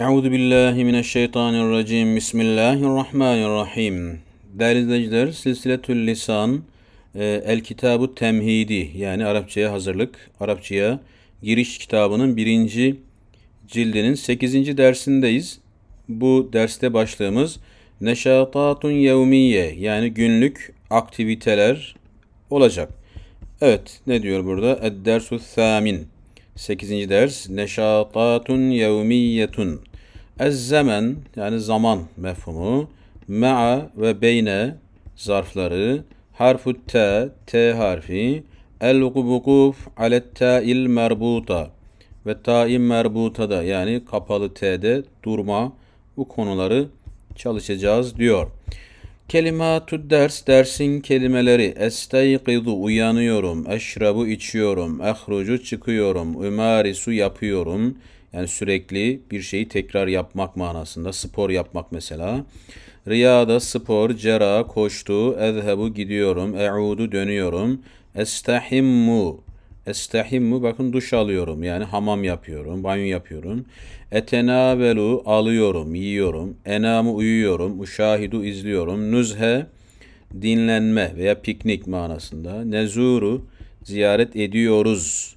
Euzu billahi mineşşeytanirracim. Bismillahirrahmanirrahim. Değerli izleyiciler, Silsiletül Lisan e, El Kitabu Temhidi yani Arapçaya hazırlık, Arapçaya giriş kitabının birinci cildinin 8. dersindeyiz. Bu derste başlığımız Neşatatun yevmiye yani günlük aktiviteler olacak. Evet ne diyor burada? Ed-dersu thamin. 8. ders Neşatatun yevmiyetun Ezzemen yani zaman mefhumu Ma'a ve beyne zarfları Harfu T, T harfi El vukuf alet ta'il merbuta ve ta'im merbutada yani kapalı T'de durma bu konuları çalışacağız diyor. Kelimatü ders, dersin kelimeleri. Estayqidu, uyanıyorum. Eşrabu, içiyorum. Ehrucu, çıkıyorum. Ümarisu, yapıyorum. Yani sürekli bir şeyi tekrar yapmak manasında. Spor yapmak mesela. Riyada, spor, cera, koştu. Ezhebu, gidiyorum. Eudu, dönüyorum. Estahimmu, Estehimmu bakın duş alıyorum yani hamam yapıyorum, banyo yapıyorum. Etenavelu alıyorum, yiyorum. Enamu uyuyorum, uşahidu izliyorum. Nüzhe dinlenme veya piknik manasında. Nezuru ziyaret ediyoruz.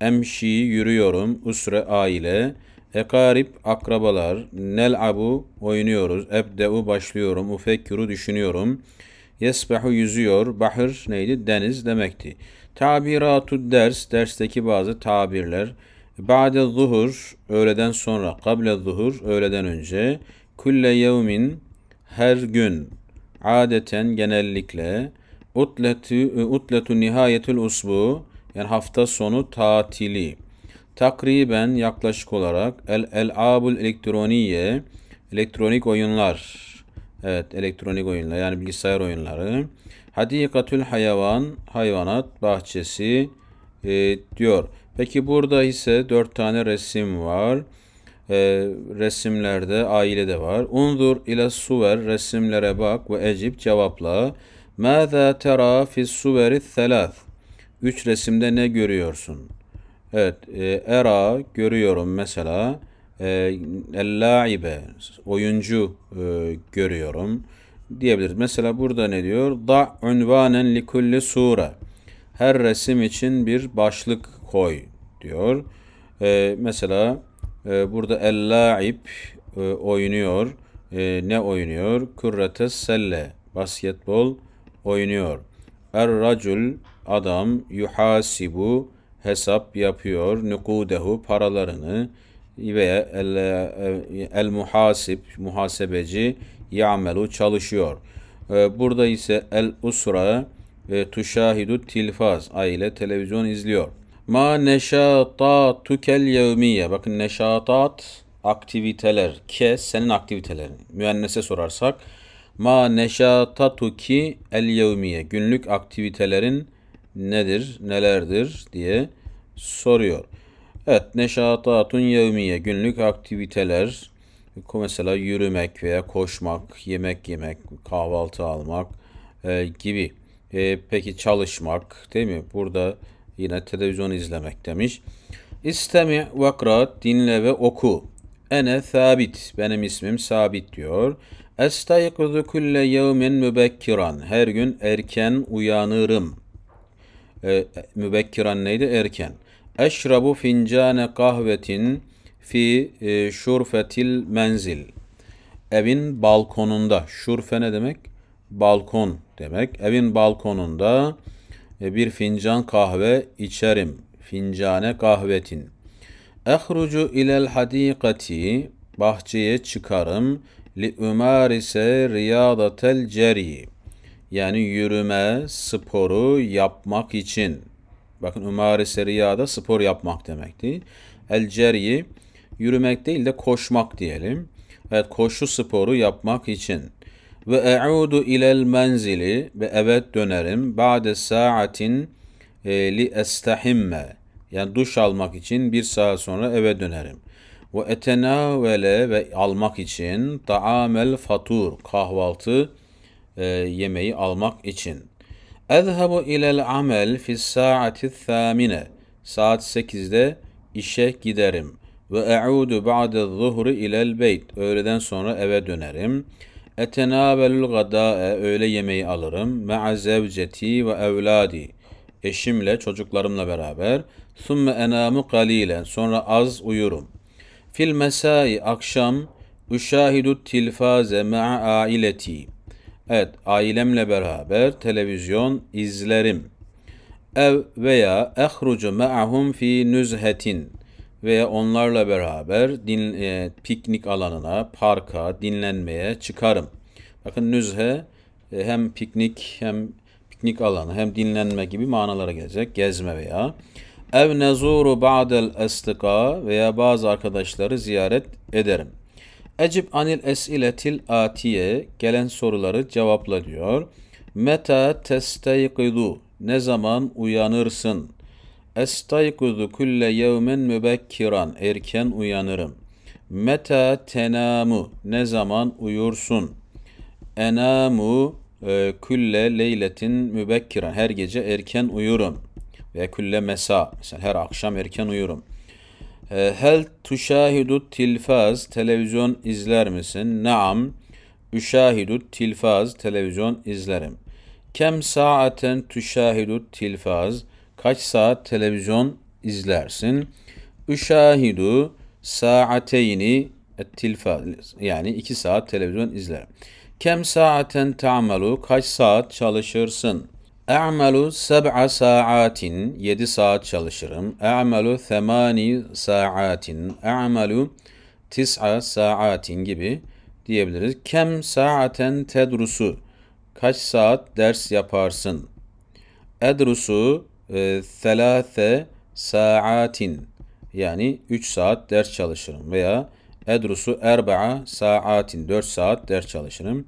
Emşi yürüyorum, usre aile. Ekarip akrabalar. Nelabu oynuyoruz. Ebdeu başlıyorum. Ufekkuru düşünüyorum. Yesbehu yüzüyor. Bahır neydi? Deniz demekti. Tabiratu ders, dersteki bazı tabirler. Ba'de zuhur, öğleden sonra. Kable zuhur, öğleden önce. Kulle yevmin, her gün. Adeten, genellikle. Utletu, e, utletu nihayetül usbu, yani hafta sonu tatili. Takriben yaklaşık olarak el el abul elektroniye elektronik oyunlar. Evet elektronik oyunlar yani bilgisayar oyunları. Hadikatül hayvan, hayvanat bahçesi e, diyor. Peki burada ise dört tane resim var. E, resimlerde aile de var. Undur ile suver resimlere bak ve ecip cevapla. Mâzâ terâ fis suveri thelâth. Üç resimde ne görüyorsun? Evet, e, era görüyorum mesela. E, el-lâibe, oyuncu e, görüyorum diyebiliriz. Mesela burada ne diyor? Da unvanen li kulli sure. Her resim için bir başlık koy diyor. Ee, mesela e, burada el laib e, oynuyor. E, ne oynuyor? Kurrete selle. Basketbol oynuyor. Er racul adam yuhasibu hesap yapıyor. Nukudehu paralarını veya el, el muhasib muhasebeci ya'melu çalışıyor. Ee, burada ise el usra ve tuşahidu tilfaz aile televizyon izliyor. Ma neşatatukel yevmiye. Bakın neşatat aktiviteler. Ke senin aktivitelerin. Müennese sorarsak. Ma neşatatuki el yevmiye. Günlük aktivitelerin nedir, nelerdir diye soruyor. Evet, neşatatun yevmiye. Günlük aktiviteler mesela yürümek veya koşmak, yemek yemek, kahvaltı almak e, gibi. E, peki çalışmak değil mi? Burada yine televizyon izlemek demiş. İstemi ve dinle ve oku. Ene sabit. Benim ismim sabit diyor. Estaykuzu kulle yevmin mübekkiran. Her gün erken uyanırım. E, mübekkiran neydi? Erken. Eşrabu fincane kahvetin fi e, şurfetil menzil. Evin balkonunda. Şurfe ne demek? Balkon demek. Evin balkonunda e, bir fincan kahve içerim. Fincane kahvetin. Ehrucu ilel hadikati. Bahçeye çıkarım. Li umarise riyadatel ceri. Yani yürüme, sporu yapmak için. Bakın umarise riyada spor yapmak demekti. El ceri'yi yürümek değil de koşmak diyelim. Evet koşu sporu yapmak için. Ve e'udu ilel menzili ve evet dönerim. Ba'de saatin e, li estahimme. Yani duş almak için bir saat sonra eve dönerim. Ve etenavele ve almak için taamel fatur kahvaltı e, yemeği almak için. Ezhebu ilel amel fi saati thamine. Saat 8'de işe giderim. Ve e'udu ba'de zuhri ilel beyt. Öğleden sonra eve dönerim. Etenâbelül gadâe. Öğle yemeği alırım. Me'a zevceti ve evladi. Eşimle, çocuklarımla beraber. Thumme enâmu kalilen. Sonra az uyurum. Fil mesai akşam. Üşahidu tilfaze ma'a aileti. Evet, ailemle beraber televizyon izlerim. Ev veya ehrucu ma'ahum fi nüzhetin ve onlarla beraber din, e, piknik alanına, parka, dinlenmeye çıkarım. Bakın nüzhe e, hem piknik hem piknik alanı hem dinlenme gibi manalara gelecek. Gezme veya ev nezuru ba'del estika veya bazı arkadaşları ziyaret ederim. Ecib anil esiletil atiye gelen soruları cevapla diyor. Meta testeykidu ne zaman uyanırsın? Estaykuzu kulle yevmen mübekkiran. Erken uyanırım. Meta tenamu. Ne zaman uyursun? Enamu e, külle leyletin mübekkiran. Her gece erken uyurum. Ve külle mesa. Mesela her akşam erken uyurum. E, hel tuşahidu tilfaz. Televizyon izler misin? Naam. Üşahidu tilfaz. Televizyon izlerim. Kem saaten tuşahidu tilfaz kaç saat televizyon izlersin? Üşahidu saateyni tilfa yani iki saat televizyon izlerim. Kem saaten ta'malu kaç saat çalışırsın? E'malu seb'a saatin yedi saat çalışırım. E'malu themani saatin. E'malu tis'a saatin gibi diyebiliriz. Kem saaten tedrusu kaç saat ders yaparsın? Edrusu selâse ee, saatin yani 3 saat ders çalışırım veya edrusu erba'a saatin 4 saat ders çalışırım.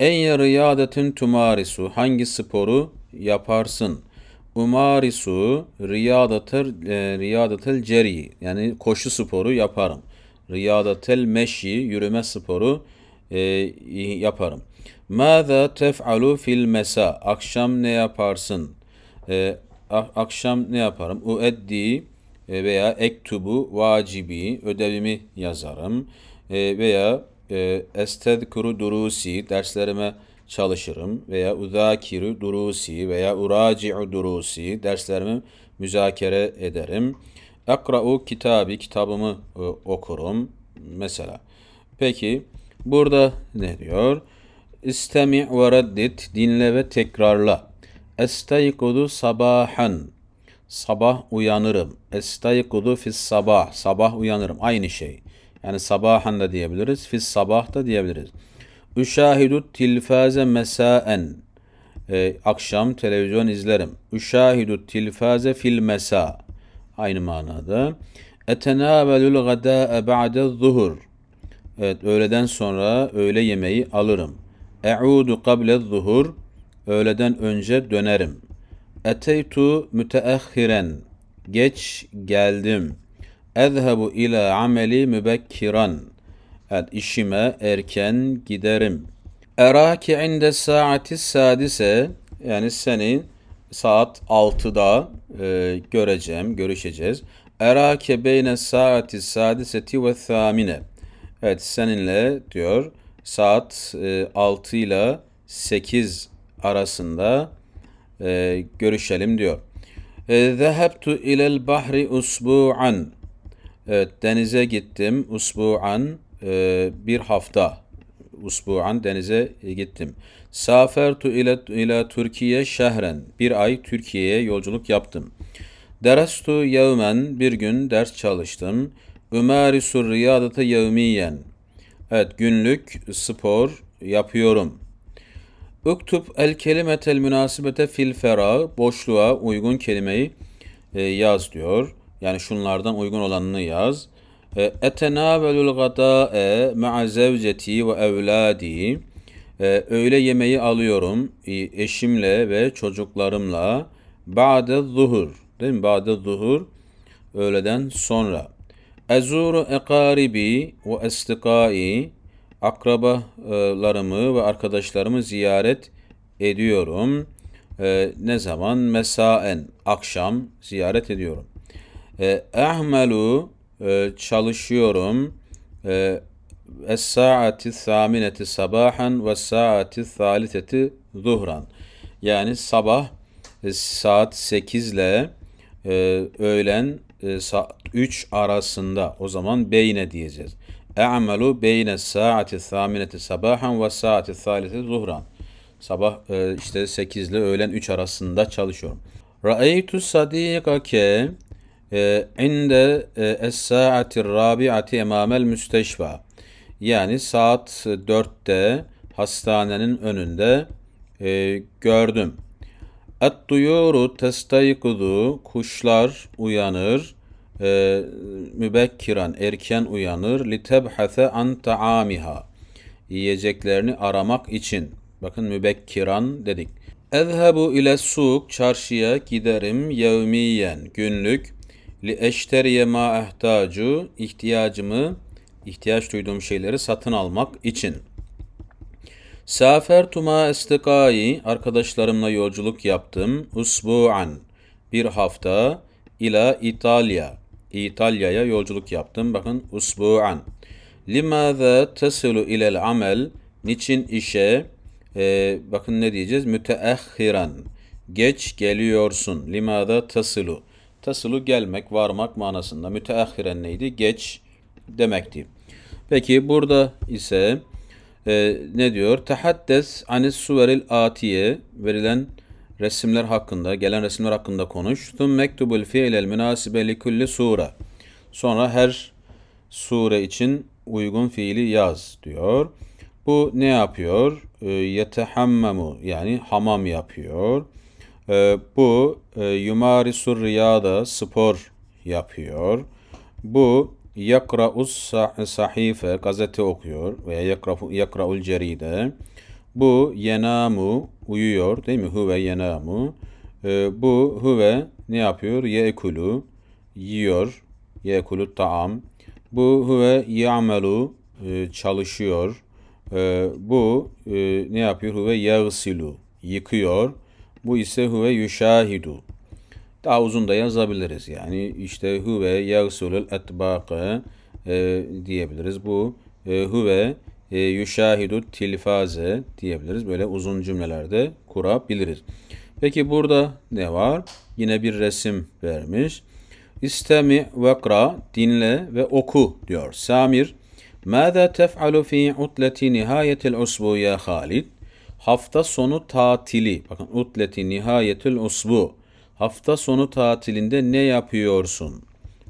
Ey riyadetin tumarisu hangi sporu yaparsın? Umarisu riyadatır e, riyadatel ceri yani koşu sporu yaparım. Riyadatel meşi yürüme sporu e, yaparım. Mâzâ tef'alu fil mesa akşam ne yaparsın? E, akşam ne yaparım? Ueddi e, veya ektubu vacibi ödevimi yazarım e, veya e, estedkuru durusi derslerime çalışırım veya uzakiru durusi veya uraci'u durusi derslerimi müzakere ederim. Akra'u kitabı kitabımı okurum mesela. Peki burada ne diyor? İstemi' ve reddit dinle ve tekrarla. Esteykudu sabahan. Sabah uyanırım. Esteykudu fis sabah. Sabah uyanırım. Aynı şey. Yani sabahan da diyebiliriz. Fis sabah da diyebiliriz. Üşahidu tilfaze mesaen. E, ee, akşam televizyon izlerim. Üşahidu tilfaze fil mesa. Aynı manada. Etenavelul gadâe ba'de zuhur. Evet, öğleden sonra öğle yemeği alırım. E'udu kable zuhur öğleden önce dönerim. Eteytu müteahhiren, geç geldim. Ezhebu ila ameli mübekkiran, evet, işime erken giderim. Eraki inde saati sadise, yani seni saat 6'da e, göreceğim, görüşeceğiz. Erake beyne saati sadiseti ve thamine. Evet seninle diyor saat e, 6 ile 8 arasında e, görüşelim diyor. E, Zehebtu ilel bahri usbu'an. Evet, denize gittim. Usbu'an e, bir hafta. Usbu'an denize gittim. Safertu ile ila Türkiye şehren. Bir ay Türkiye'ye yolculuk yaptım. Derastu yevmen bir gün ders çalıştım. Ümarisu riyadete yevmiyen. Evet günlük spor yapıyorum. Uktub el kelimetel münasibete fil ferağ, boşluğa uygun kelimeyi e, yaz diyor. Yani şunlardan uygun olanını yaz. E, Etenavelul gada'e ma'a zevceti ve evladi. E, öğle yemeği alıyorum e, eşimle ve çocuklarımla. Ba'de zuhur. Değil mi? Ba'de zuhur. Öğleden sonra. Ezuru ekaribi ve estikai akrabalarımı ve arkadaşlarımı ziyaret ediyorum. Ee, ne zaman? Mesaen, akşam ziyaret ediyorum. Ee, e, çalışıyorum. Ee, es-saati thamineti sabahan ve saati thaliteti zuhran. Yani sabah e, saat 8 ile e, öğlen e, saat 3 arasında o zaman beyne diyeceğiz. E'amalu beyne saati thamineti sabahan ve saati thalisi zuhran. Sabah e, işte 8 ile öğlen 3 arasında çalışıyorum. Ra'eytu sadikake e, inde e, es-saati rabiati emamel müsteşfa. Yani saat 4'te hastanenin önünde e, gördüm. Et-tuyuru testaykudu kuşlar uyanır e, mübekkiran erken uyanır litebhase an taamiha yiyeceklerini aramak için. Bakın mübekkiran dedik. Ezhebu ile suk çarşıya giderim yevmiyen günlük li eşteriye ma ehtacu ihtiyacımı ihtiyaç duyduğum şeyleri satın almak için. tuma estikai arkadaşlarımla yolculuk yaptım usbu'an bir hafta ila İtalya İtalya'ya yolculuk yaptım. Bakın usbu'an. Limaza tasilu ilel amel. Niçin işe? Ee, bakın ne diyeceğiz? Müteahhiran. Geç geliyorsun. Limaza tasilu. Tasilu gelmek, varmak manasında. Müteahhiren neydi? Geç demekti. Peki burada ise e, ne diyor? Tehaddes anis suveril atiye verilen resimler hakkında, gelen resimler hakkında konuş. Tüm mektubul fiilel münasibe li kulli sure. Sonra her sure için uygun fiili yaz diyor. Bu ne yapıyor? Ee, yetehammamu yani hamam yapıyor. Ee, bu e, yumarisur riyada spor yapıyor. Bu yakra'us sahife gazete okuyor veya yakra'ul ceride. Bu yenamu uyuyor değil mi? Huve yenamu. E, bu huve ne yapıyor? Yekulu yiyor. Yekulu taam. Bu huve yamelu e, çalışıyor. E, bu e, ne yapıyor? Huve yagsilu yıkıyor. Bu ise huve yüşahidu. Daha uzun da yazabiliriz. Yani işte huve yagsulul etbaqı e, diyebiliriz. Bu e, huve e, yuşahidut tilfaze diyebiliriz. Böyle uzun cümlelerde kurabiliriz. Peki burada ne var? Yine bir resim vermiş. İstemi vekra dinle ve oku diyor. Samir Mâzâ tef'alu fî utleti nihayetil usbu ya Halid? Hafta sonu tatili. Bakın utleti nihayetil usbu. Hafta sonu tatilinde ne yapıyorsun?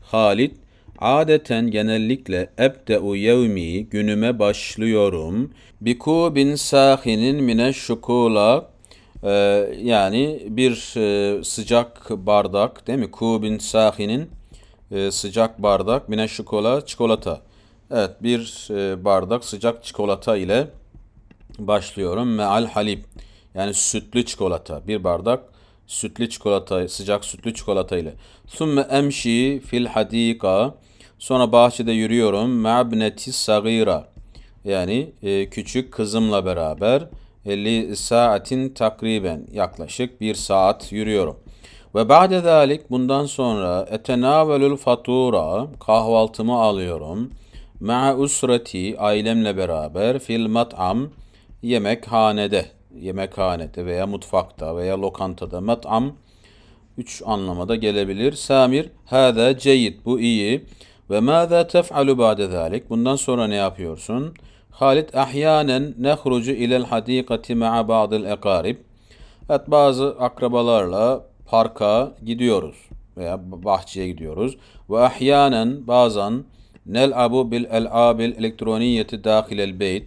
Halid Adeten genellikle ebde'u yevmi günüme başlıyorum. Biku bin sahinin mine şukula e, yani bir e, sıcak bardak değil mi? Kubin sahinin e, sıcak bardak mine şukola çikolata. Evet bir e, bardak sıcak çikolata ile başlıyorum. Meal halib yani sütlü çikolata bir bardak sütlü çikolata sıcak sütlü çikolata ile. Sümme emşi fil hadika Sonra bahçede yürüyorum. Ma'bneti sagira. Yani e, küçük kızımla beraber 50 e, saatin takriben yaklaşık bir saat yürüyorum. Ve ba'de zalik bundan sonra etenavelül fatura kahvaltımı alıyorum. Ma'a usrati ailemle beraber fil mat'am yemekhanede yemekhanede veya mutfakta veya lokantada mat'am üç anlamada gelebilir. Samir, hâdâ ceyit, bu iyi. Ve mâzâ tef'alu ba'de zâlik? Bundan sonra ne yapıyorsun? Halid ahyanen nehrucu ilel hadikati ma'a ba'dil ekarib. Evet bazı akrabalarla parka gidiyoruz veya bahçeye gidiyoruz. Ve ahyanen bazen nel'abu bil el'abil elektroniyeti dahilel beyt.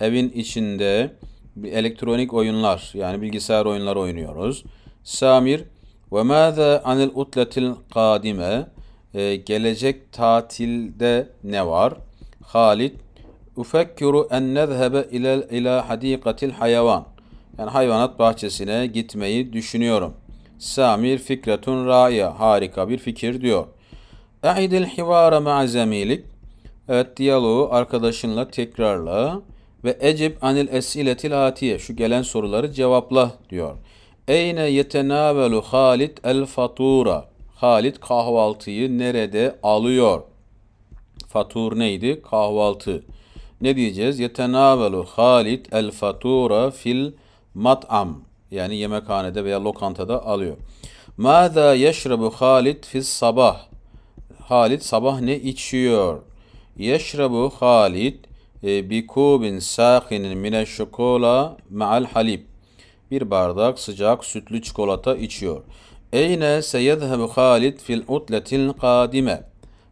Evin içinde bir elektronik oyunlar yani bilgisayar oyunları oynuyoruz. Samir ve mâzâ anil utletil kadime? Ee, gelecek tatilde ne var? Halid Ufekkiru en nezhebe ile ila hadikatil hayvan. Yani hayvanat bahçesine gitmeyi düşünüyorum. Samir fikretun raya. Harika bir fikir diyor. E'idil hivara ma'a zemilik. Evet diyaloğu arkadaşınla tekrarla. Ve ecib anil esiletil atiye. Şu gelen soruları cevapla diyor. Eyne yetenavelu Halid el fatura. Halit kahvaltıyı nerede alıyor? Fatur neydi? Kahvaltı. Ne diyeceğiz? Yetenavelu Halit el fatura fil mat'am. Yani yemekhanede veya lokantada alıyor. Mada yeşrebu Halit fil sabah. Halit sabah ne içiyor? Yeşrebu Halit e, bi kubin sâhinin mine şokola ma'al halib. Bir bardak sıcak sütlü çikolata içiyor. Eyne seyedhebu Halid fil utletil kadime.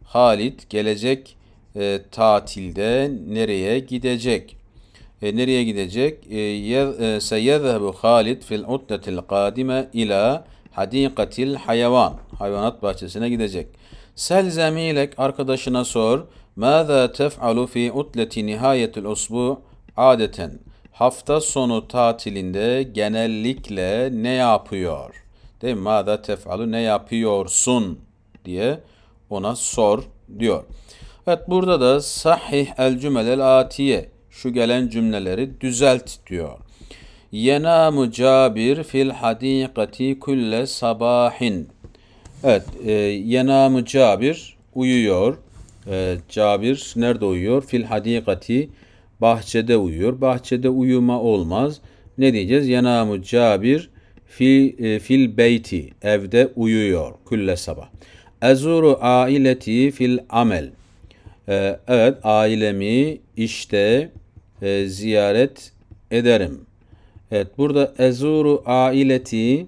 Halid gelecek e, tatilde nereye gidecek? E, nereye gidecek? E, e seyedhebu Halid fil utletil kadime ila hadikatil hayvan. Hayvanat bahçesine gidecek. Sel zemilek arkadaşına sor. Mâzâ tef'alu fi utleti nihayetil usbu adeten. Hafta sonu tatilinde genellikle ne yapıyor?'' Değil mi? Mada tef'alu ne yapıyorsun diye ona sor diyor. Evet burada da sahih el cümelel atiye şu gelen cümleleri düzelt diyor. Yenamu Cabir fil hadikati kulle sabahin. Evet, e, Yenamu Cabir uyuyor. E, Cabir nerede uyuyor? Fil hadikati bahçede uyuyor. Bahçede uyuma olmaz. Ne diyeceğiz? Yenamu Cabir fi e, fil beyti evde uyuyor külle sabah. Ezuru aileti fil amel. Ee, evet ailemi işte e, ziyaret ederim. Evet burada ezuru aileti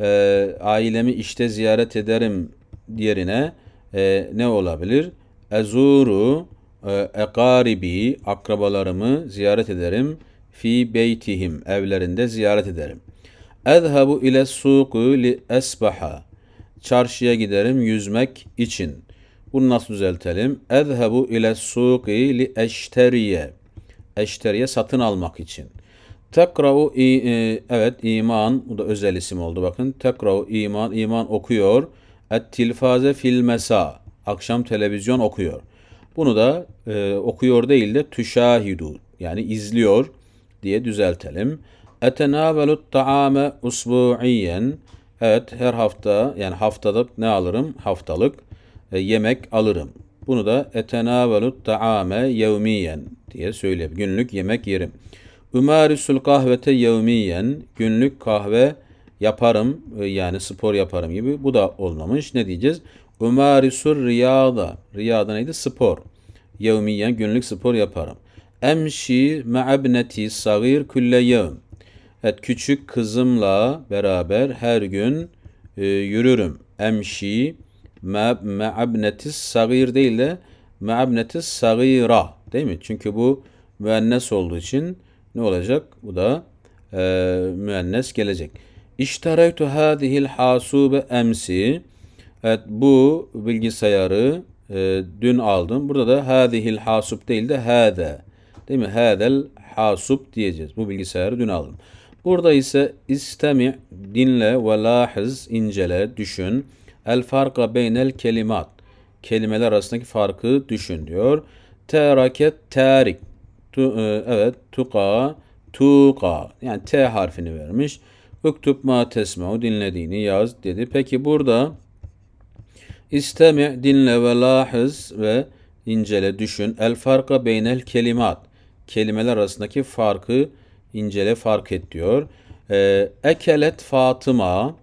e, ailemi işte ziyaret ederim yerine e, ne olabilir? Ezuru e, ekaribi akrabalarımı ziyaret ederim. Fi beytihim evlerinde ziyaret ederim. Ezhebu ile suku li esbaha. Çarşıya giderim yüzmek için. Bunu nasıl düzeltelim? Ezhebu ile suki li eşteriye. Eşteriye satın almak için. Tekra'u e, evet iman bu da özel isim oldu bakın. Tekra'u iman iman okuyor. Et tilfaze fil mesa. Akşam televizyon okuyor. Bunu da e, okuyor değil de tüşahidu yani izliyor diye düzeltelim. Etenavelut taame usbu'iyen. Evet her hafta yani haftada ne alırım? Haftalık e, yemek alırım. Bunu da etenavelut taame yevmiyen diye söyleyip günlük yemek yerim. Ümarisul kahvete yevmiyen günlük kahve yaparım e, yani spor yaparım gibi bu da olmamış. Ne diyeceğiz? Ümarisur riyada. Riyada neydi? Spor. Yevmiyen günlük spor yaparım. Emşi me'abneti sagir külle yevm. Evet küçük kızımla beraber her gün e, yürürüm. Emşi me'abnetis sagir değil de me'abnetis sagira değil mi? Çünkü bu müennes olduğu için ne olacak? Bu da e, müennes gelecek. İştereytu hadihil hasube emsi. Evet bu bilgisayarı e, dün aldım. Burada da hadihil hasub değil de hade. Değil mi? Hadel hasub diyeceğiz. Bu bilgisayarı dün aldım. Burada ise istemi dinle ve lahiz incele düşün. El farka beynel kelimat. Kelimeler arasındaki farkı düşün diyor. Teraket terik. Tu, e, evet tuka tuka. Yani T harfini vermiş. Üktüp ma tesmeu dinlediğini yaz dedi. Peki burada istemi dinle ve lahiz ve incele düşün. El farka beynel kelimat. Kelimeler arasındaki farkı incele fark et diyor. Ee, ekelet Fatıma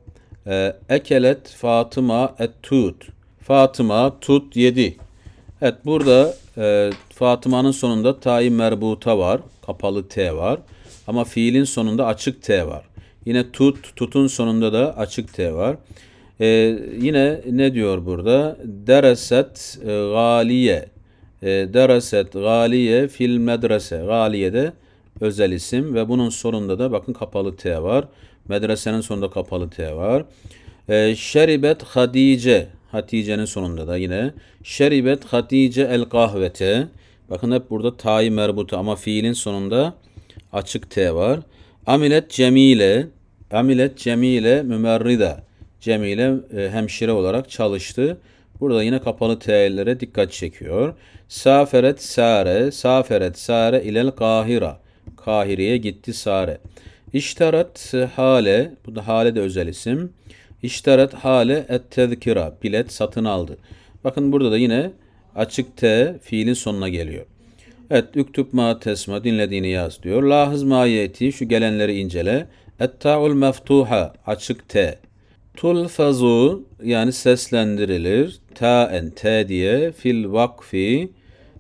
ee, ekelet Fatıma et tut. Fatıma tut yedi. Evet burada e, Fatıma'nın sonunda tayi merbuta var. Kapalı T var. Ama fiilin sonunda açık T var. Yine tut, tutun sonunda da açık T var. Ee, yine ne diyor burada? Dereset e, galiye. E, dereset galiye fil medrese. Galiye de özel isim ve bunun sonunda da bakın kapalı T var. Medresenin sonunda kapalı T var. E, şeribet Hatice. Hatice'nin sonunda da yine. Şeribet Hatice el kahvete. Bakın hep burada tayi merbuta ama fiilin sonunda açık T var. Amilet Cemile. Amilet Cemile mümerrida. Cemile e, hemşire olarak çalıştı. Burada yine kapalı T'lere dikkat çekiyor. Saferet Sare, Saferet Sare ilel Kahira. Kahire'ye gitti Sare. İştarat hale, bu da hale de özel isim. İştarat hale et tezkira, bilet satın aldı. Bakın burada da yine açık T fiilin sonuna geliyor. Evet, üktüb ma tesma, dinlediğini yaz diyor. Lahız mahiyeti, şu gelenleri incele. Etta'ul meftuha, açık T. Tul Tulfazu, yani seslendirilir. en T diye, fil vakfi,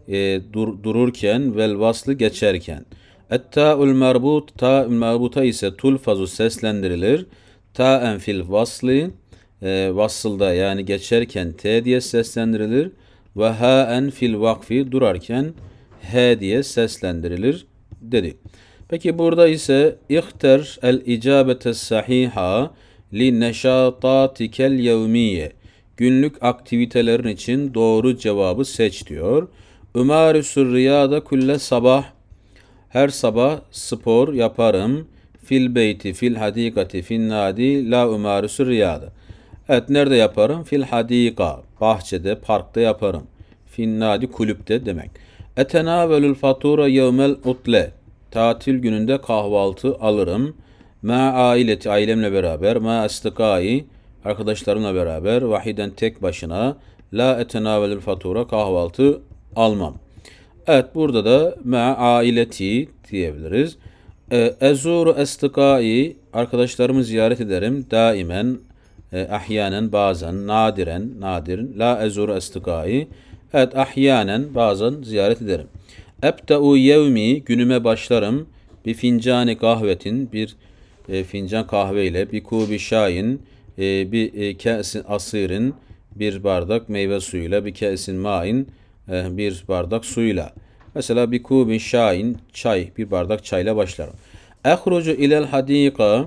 e, dur, dururken, vel vaslı geçerken. Et-ta'ul marbut, ta marbuta ise tulfazu seslendirilir. Ta'en enfil vasli, e, vasılda yani geçerken t diye seslendirilir. Ve ha enfil vakfi, durarken h diye seslendirilir dedi. Peki burada ise ihter el icabete sahiha li neşatatikel yevmiye. Günlük aktivitelerin için doğru cevabı seç diyor. Ümarüsü riyada külle sabah her sabah spor yaparım. Fil beyti, fil hadikati, fil nadi, la umarüsü riyada. Evet nerede yaparım? Fil hadika, bahçede, parkta yaparım. Fil nadi, kulüpte demek. Etenavelül fatura yevmel utle. Tatil gününde kahvaltı alırım. Ma aileti, ailemle beraber. Ma istikai, arkadaşlarımla beraber. Vahiden tek başına. La etenavelül fatura, kahvaltı almam. Evet burada da me aileti diyebiliriz. E, ezuru estikai arkadaşlarımı ziyaret ederim daimen e, ahyanen bazen nadiren nadir la ezuru estikai evet ahyanen bazen ziyaret ederim. Ebda'u yevmi günüme başlarım bir fincani kahvetin bir e, fincan kahveyle bir kubi şahin e, bir e, kesin asirin bir bardak meyve suyuyla bir kesin main Eh, bir bardak suyla. Mesela bir kubin şain çay bir bardak çayla başlarım. Ehrucu ilel hadika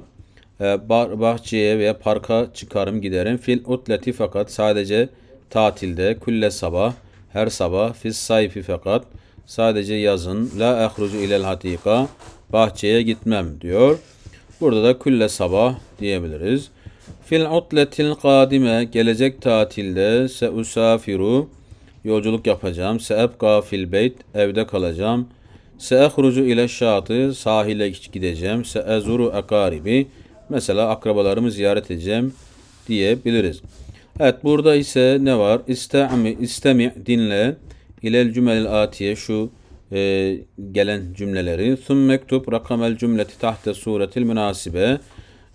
eh, bahçeye veya parka çıkarım giderim. Fil utleti fakat sadece tatilde külle sabah her sabah fil sayfi fakat sadece yazın la ehrucu ilel hadika bahçeye gitmem diyor. Burada da külle sabah diyebiliriz. Fil utletil kadime gelecek tatilde se usafiru yolculuk yapacağım. Seebka fil beyt evde kalacağım. Seehrucu ile şatı sahile gideceğim. Seezuru akaribi mesela akrabalarımı ziyaret edeceğim diyebiliriz. Evet burada ise ne var? İstemi, istemi dinle. İlel cümelil atiye şu e, gelen cümleleri. Thum mektub rakamel cümleti tahte suretil münasibe.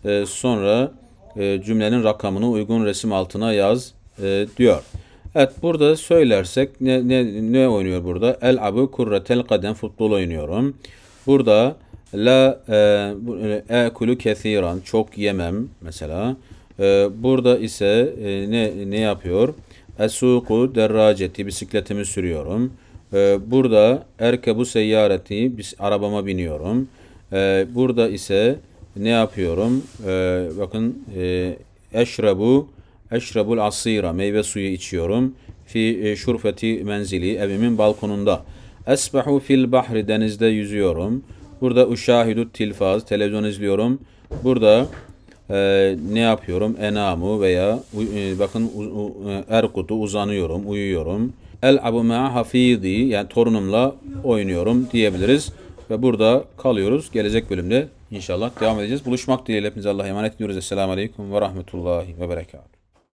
E, sonra e, cümlenin rakamını uygun resim altına yaz e, diyor. Evet burada söylersek ne, ne, ne oynuyor burada? El abu kurratel kadem futbol oynuyorum. Burada la e, e ekulu kesiran çok yemem mesela. E, burada ise e, ne ne yapıyor? Esuku derraceti bisikletimi sürüyorum. E, burada erkebu seyyareti bis, arabama biniyorum. E, burada ise ne yapıyorum? E, bakın e, eşrabu Eşrebul asira meyve suyu içiyorum. Fi e, şurfeti menzili evimin balkonunda. Esbahu fil bahri denizde yüzüyorum. Burada uşahidut tilfaz televizyon izliyorum. Burada e, ne yapıyorum? Enamu veya e, bakın e, erkutu uzanıyorum, uyuyorum. El abu ma hafidi yani torunumla oynuyorum diyebiliriz. Ve burada kalıyoruz. Gelecek bölümde inşallah devam edeceğiz. Buluşmak dileğiyle hepinize Allah'a emanet ediyoruz. Esselamu Aleyküm ve Rahmetullahi ve Berekatuhu.